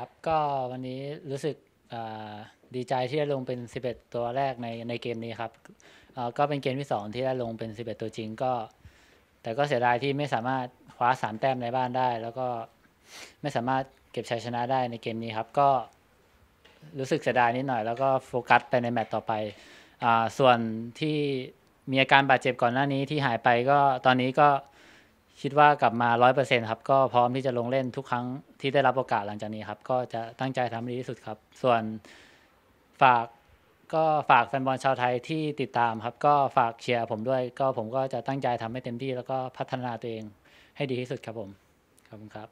ครับ ก็วันนี้รู้สึกดีใจที่ได้ลงเป็น 11 ตัวแรกในในเกมนี้ครับ ก็เป็นเกมที่2ที่ได้ลงเป็น 11 ตัวจริงก็แต่ก็เสียดายที่ไม่สามารถคว้า3แต้มในบ้านได้ แล้วก็ไม่สามารถเก็บชัยชนะได้ในเกมนี้ครับ ก็รู้สึกเสียดายนิดหน่อย แล้วก็โฟกัสไปในแมตต์ต่อไปอส่วนที่มีอาการบาดเจ็บก่อนหน้านี้ที่หายไปก็ตอนนี้ก็คิดว่ากลับมาร้อยเปอร์เซ็นครับก็พร้อมที่จะลงเล่นทุกครั้งที่ได้รับโอกาสหลังจากนี้ครับ ก็จะตั้งใจทำดีที่สุดครับ ส่วนฝากก็ฝากแฟนบอลชาวไทยที่ติดตามครับ ก็ฝากเชียร์ผมด้วย ก็ผมก็จะตั้งใจทำให้เต็มที่ แล้วก็พัฒนาตัวเอง ให้ดีที่สุดครับผมขอบคุณครับ